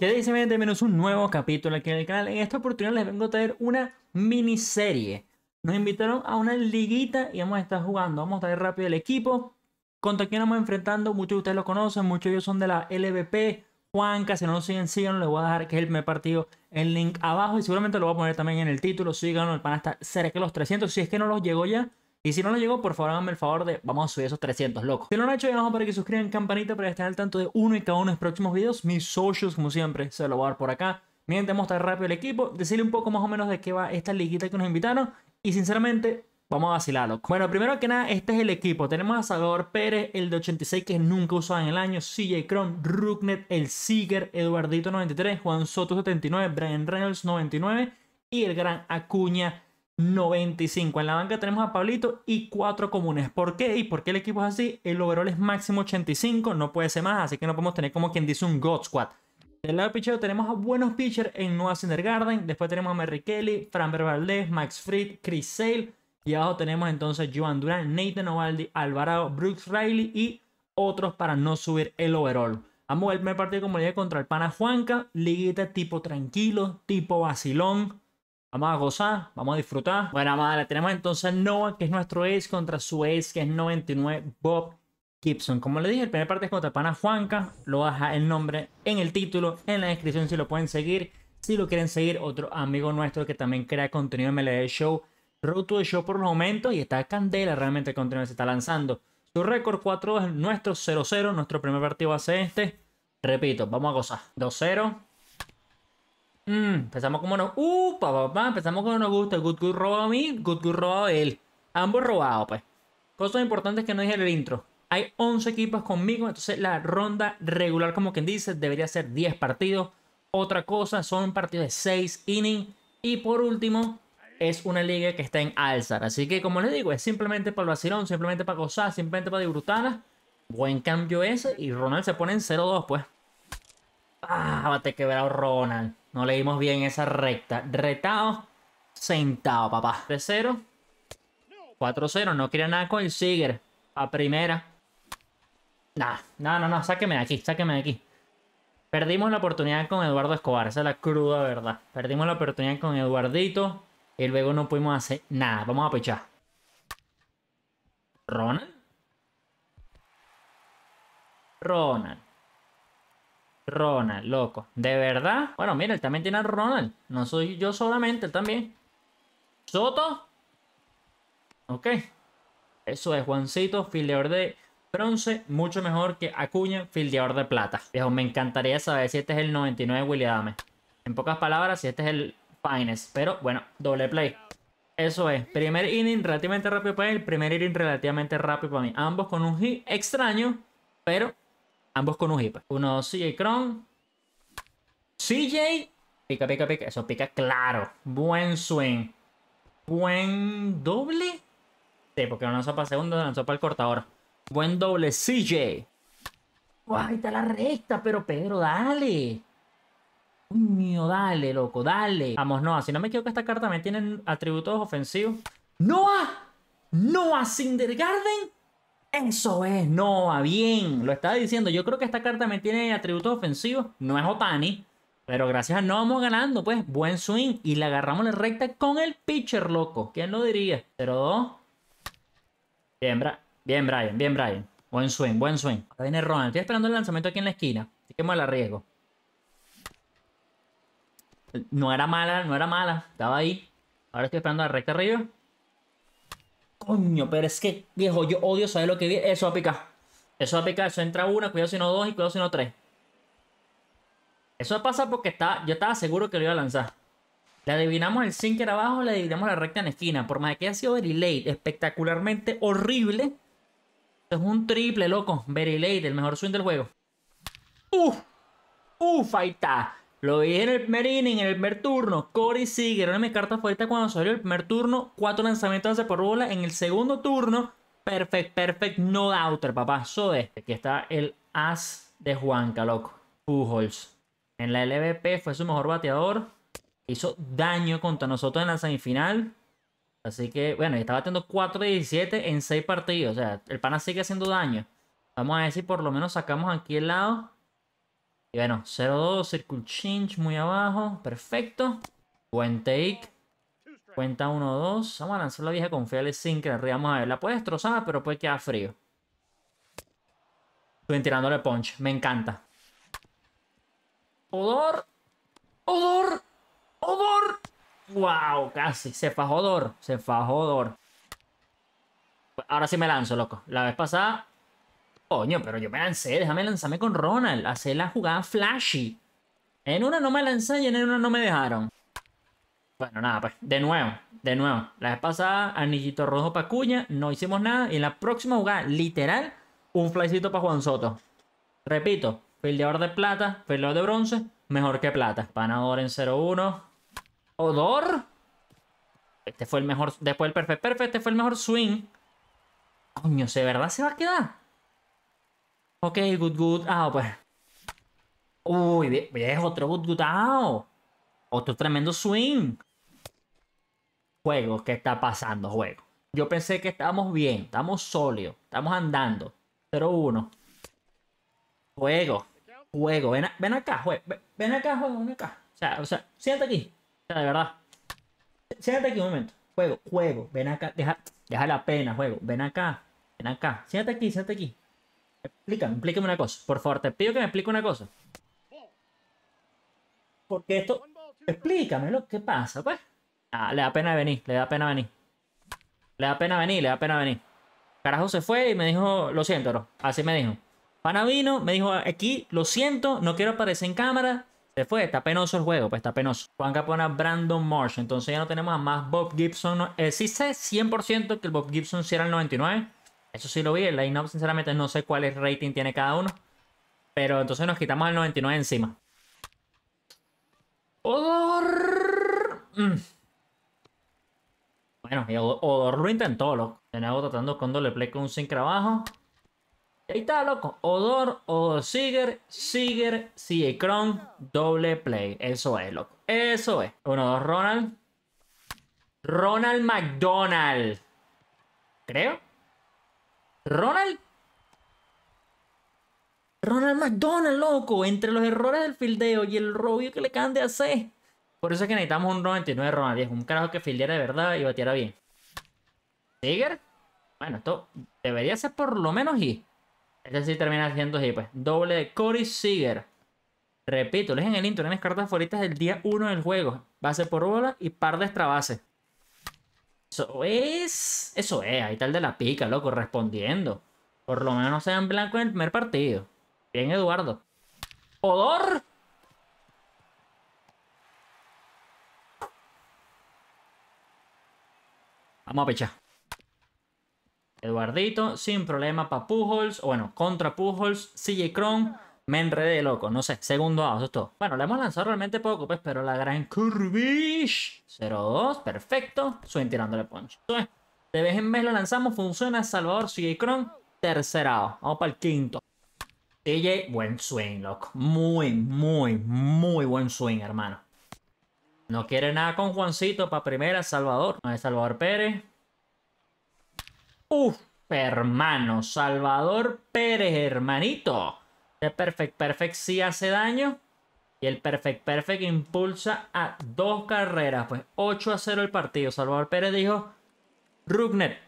¿Qué dice gente? menos un nuevo capítulo aquí en el canal. En esta oportunidad les vengo a traer una miniserie. Nos invitaron a una liguita y vamos a estar jugando. Vamos a traer rápido el equipo. Contra quién vamos enfrentando, muchos de ustedes lo conocen, muchos de ellos son de la LVP. Juanca, si no lo siguen, síganlo. Les voy a dejar que es el primer partido el link abajo y seguramente lo voy a poner también en el título. Síganlo, el pan está cerca de los 300. Si es que no los llegó ya, y si no lo llegó, por favor, háganme el favor de vamos a subir esos 300, loco. Si no lo han hecho, ya a para que suscriban, campanita para estar al tanto de uno y cada uno de los próximos videos. Mis socios, como siempre, se lo voy a dar por acá. Miren, mostrar rápido el equipo, decirle un poco más o menos de qué va esta liguita que nos invitaron. Y sinceramente, Vamos a vacilarlo. Bueno, primero que nada, este es el equipo. Tenemos a Salvador Pérez, el de 86 que nunca usaba en el año, CJ Cron, Rugnet, el Seeker, Eduardito 93, Juan Soto 79, Brian Reynolds 99 y el gran Acuña 95. En la banca tenemos a Pablito y 4 comunes. ¿Por qué? ¿Y por qué el equipo es así? El overall es máximo 85, no puede ser más, así que no podemos tener como quien dice un God Squad. Del lado de tenemos a buenos pitchers en Nueva Garden. Después tenemos a Mary Kelly, Framber Valdez, Max Fried, Chris Sale. Y abajo tenemos entonces Joan Durán, Nathan Ovaldi, Alvarado, Brooks Riley y otros para no subir el overall. Vamos el primer partido como dije contra el pana Juanca. Liguita tipo tranquilo, tipo vacilón Vamos a gozar, vamos a disfrutar. Bueno, madre, tenemos entonces Noah, que es nuestro ace, contra su ace, que es 99, Bob Gibson. Como le dije, el primer partido es contra Pana Juanca. Lo baja el nombre en el título, en la descripción si lo pueden seguir. Si lo quieren seguir, otro amigo nuestro que también crea contenido en el Show. Road to Show por los momentos y está candela realmente el contenido se está lanzando. Su récord 4-2 es nuestro 0-0. Nuestro primer partido va a ser este. Repito, vamos a gozar. 2-0. Mm, empezamos como no Uh, papá, pa, empezamos como nos gusta. Good Good a mí, Good Good robado a él. Ambos robados, pues. Cosas importantes que no dije el intro. Hay 11 equipos conmigo, entonces la ronda regular, como quien dice, debería ser 10 partidos. Otra cosa, son partidos de 6 innings. Y por último, es una liga que está en alzar Así que, como les digo, es simplemente para el vacilón, simplemente para gozar, simplemente para disfrutar. Buen cambio ese. Y Ronald se pone en 0-2, pues. ¡Ah! Bate quebrado, Ronald. No leímos bien esa recta. Retado, sentado, papá. 3-0. 4-0. No quería nada con el Siger. A primera. Nah, no, no, no. Sáqueme de aquí, sáqueme de aquí. Perdimos la oportunidad con Eduardo Escobar. Esa es la cruda verdad. Perdimos la oportunidad con Eduardito. Y luego no pudimos hacer nada. Vamos a pechar. Ronald. Ronald. Ronald, loco. ¿De verdad? Bueno, mira, él también tiene a Ronald. No soy yo solamente, él también. Soto. Ok. Eso es Juancito, fileador de bronce, mucho mejor que Acuña, fildeador de plata. me encantaría saber si este es el 99 William Dame En pocas palabras, si este es el finest. Pero bueno, doble play. Eso es. Primer inning relativamente rápido para él. Primer inning relativamente rápido para mí. Ambos con un hit extraño, pero Ambos con un hip. Pues. Uno CJ Cron. CJ. Pica, pica, pica. Eso pica claro. Buen swing. Buen doble. Sí, porque no lanzó para segundo, lanzó para el cortador. Buen doble CJ. Guay, está la recta, pero Pedro, dale. mío, dale, loco, dale. Vamos, Noah. Si no me equivoco, esta carta me tiene atributos ofensivos. ¡Noah! ¡Noah Sindergarden! Eso es, no, va bien, lo estaba diciendo. Yo creo que esta carta me tiene atributos ofensivos. No es Otani, pero gracias a no vamos ganando, pues buen swing. Y le agarramos la recta con el pitcher, loco. ¿Quién lo diría? 0-2. Bien, bien, Brian, bien, Brian. Buen swing, buen swing. Ahora viene Ronald. Estoy esperando el lanzamiento aquí en la esquina. Así que me la riesgo. No era mala, no era mala. Estaba ahí. Ahora estoy esperando la recta arriba. Coño, pero es que, viejo, yo odio saber lo que vi. Eso va a picar. Eso va a picar. Eso entra una, cuidado si no dos y cuidado si no tres. Eso pasa porque está, yo estaba seguro que lo iba a lanzar. Le adivinamos el sinker abajo, le adivinamos la recta en esquina. Por más que haya sido very late, espectacularmente horrible. Es un triple, loco. Very late, el mejor swing del juego. ¡Uf! ¡Uf! Ahí está. Lo vi en el primer inning, en el primer turno. Corey Seager, una de mis cartas cuando salió el primer turno. Cuatro lanzamientos de por bola. En el segundo turno, perfect, perfect, no outer, papá. So este, que está el as de Juan Caloc Pujols. En la LVP fue su mejor bateador. Hizo daño contra nosotros en la semifinal. Así que, bueno, está batiendo 4 de 17 en 6 partidos. O sea, el pana sigue haciendo daño. Vamos a ver si por lo menos sacamos aquí el lado. Y bueno, 0-2, circle change muy abajo. Perfecto. Buen take. Cuenta 1-2. Vamos a lanzar la vieja confiable sin que arriba. Vamos a ver. La puede destrozar, pero puede quedar frío. Estoy tirándole punch. Me encanta. Odor. Odor. Odor. Wow, casi. Se fajó Odor. Se fajó Odor. Ahora sí me lanzo, loco. La vez pasada Coño, pero yo me lancé, déjame lanzarme con Ronald, hacer la jugada flashy. En una no me lanzé y en una no me dejaron. Bueno, nada, pues, de nuevo, de nuevo. La vez pasada, anillito rojo para Cuña, no hicimos nada. Y en la próxima jugada, literal, un flycito para Juan Soto. Repito, fildeador de plata, fildeador de bronce, mejor que plata. Panador en 0-1. Odor. Este fue el mejor, después el perfect perfect, este fue el mejor swing. Coño, ¿se verdad se va a quedar? Ok, good, good. Ah, pues. Uy, es otro good, good. Ah, oh. otro tremendo swing. Juego, ¿qué está pasando, juego? Yo pensé que estábamos bien, estamos sólidos, estamos andando. 0-1. Juego, juego. Ven, acá, juego. Ven, acá, juego, ven acá. O sea, o sea, siéntate aquí. de verdad. Siéntate aquí un momento. Juego, juego. Ven acá. Deja, deja la pena, juego. Ven acá. Ven acá. Siéntate aquí, siéntate aquí. Explícame, explícame una cosa. Por favor, te pido que me explique una cosa. Porque esto... Explícame lo que pasa, pues. Ah, le da pena venir, le da pena venir. Le da pena venir, le da pena venir. Carajo se fue y me dijo, lo siento, bro. Así me dijo. Pana vino, me dijo, aquí, lo siento, no quiero aparecer en cámara. Se fue, está penoso el juego, pues está penoso. Juan Capona, Brandon Marsh. Entonces ya no tenemos a más Bob Gibson. Eh, sí sé 100% que el Bob Gibson sí era el 99. Eso sí lo vi. El line-up, sinceramente, no sé cuál es rating tiene cada uno. Pero entonces nos quitamos el 99 encima. Odor. Mm. Bueno, y Odor lo intentó, loco. De tratando con doble play con un sin abajo. Y ahí está, loco. Odor, Odor Siger, Siger, CICron, doble play. Eso es, loco. Eso es. Uno, dos, Ronald. Ronald McDonald. Creo. Ronald. Ronald McDonald, loco. Entre los errores del fildeo y el robo que le acaban de hacer. Por eso es que necesitamos un 99 Ronald 10. Un carajo que fildeara de verdad y batiera bien. Siger, Bueno, esto debería ser por lo menos y Este sí termina siendo y, pues. Doble de Cory Seager. Repito, les en el intro, en las cartas favoritas del día 1 del juego. Base por bola y par de extra base. Eso es. Eso es. Ahí está el de la pica, loco, respondiendo. Por lo menos sea en blanco en el primer partido. Bien, Eduardo. ¡Odor! Vamos a pechar. Eduardito, sin problema para Pujols. O bueno, contra Pujols. CJ Cron. Me enredé, loco, no sé. Segundo A, eso Bueno, le hemos lanzado realmente poco, pues, pero la gran Curvish 0-2, perfecto. Swing tirándole poncho de vez en vez lo lanzamos, funciona. Salvador, sigue Tercera. Tercerado. Vamos para el quinto. TJ, buen swing, loco. Muy, muy, muy buen swing, hermano. No quiere nada con Juancito para primera, Salvador. No es Salvador Pérez. Uf, hermano. Salvador Pérez, hermanito. El Perfect Perfect sí hace daño. Y el Perfect Perfect impulsa a dos carreras. Pues 8 a 0 el partido. Salvador Pérez dijo, Rugnet,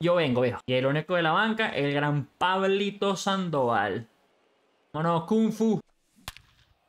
yo vengo, viejo. Y el único de la banca, el gran Pablito Sandoval. mono Kung Fu.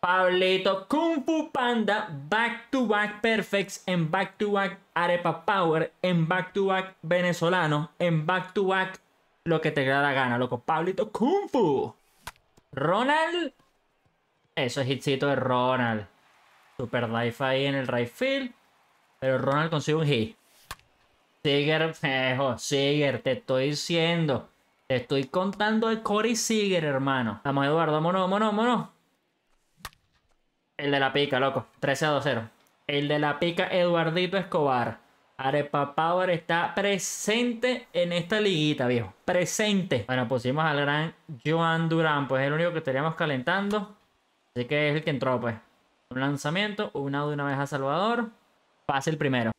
Pablito Kung Fu Panda, back to back perfects, en back to back arepa power, en back to back venezolano, en back to back lo que te da la gana, loco. Pablito Kung Fu. Ronald. Eso es hitcito de Ronald. Super life ahí en el right field. Pero Ronald consigue un hit. Seager, fejo, Seager, te estoy diciendo. Te estoy contando de Cory Seager, hermano. Vamos, Eduardo, vámonos, vámonos, vámonos. El de la pica, loco. 13 a 2 0. El de la pica, Eduardito Escobar. Arepa Power está presente en esta liguita, viejo. Presente. Bueno, pusimos al gran Joan Durán. Pues es el único que estaríamos calentando. Así que es el que entró, pues. Un lanzamiento, una de una vez a Salvador. Pase el primero.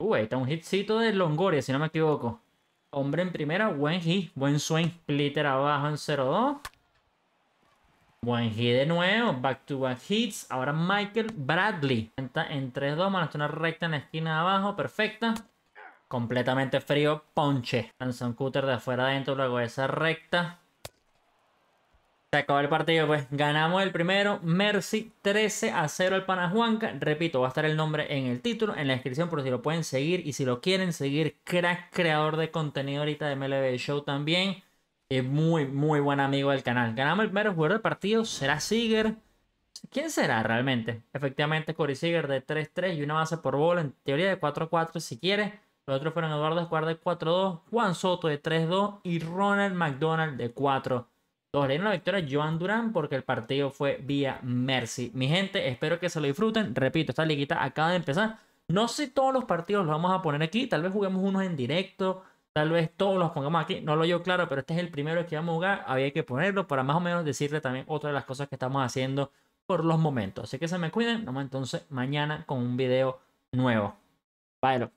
Uy, uh, está un hitcito de Longoria, si no me equivoco. Hombre en primera, buen hit, buen swing. Splitter abajo en 0-2. One hit de nuevo. Back to one hits. Ahora Michael Bradley. en 3-2. manos una recta en la esquina de abajo. Perfecta. Completamente frío. Ponche. Lanzó un de afuera adentro. Luego esa recta. Se acabó el partido, pues ganamos el primero. Mercy 13 a 0 al Panajuanca. Repito, va a estar el nombre en el título, en la descripción, por si lo pueden seguir. Y si lo quieren seguir, crack creador de contenido ahorita de MLB Show también muy, muy buen amigo del canal. Ganamos el primer jugador del partido. ¿Será Seager? ¿Quién será realmente? Efectivamente, Cory Seager de 3-3 y una base por bola. En teoría de 4-4 si quiere. Los otros fueron Eduardo Escuar de 4-2, Juan Soto de 3-2 y Ronald McDonald de 4-2. Le dieron la victoria a Joan Durán porque el partido fue vía Mercy. Mi gente, espero que se lo disfruten. Repito, esta liguita acaba de empezar. No sé todos los partidos los vamos a poner aquí. Tal vez juguemos unos en directo Tal vez todos los pongamos aquí, no lo llevo claro, pero este es el primero que vamos a jugar. Había que ponerlo para más o menos decirle también otra de las cosas que estamos haciendo por los momentos. Así que se me cuiden. Nos entonces mañana con un video nuevo. Bye.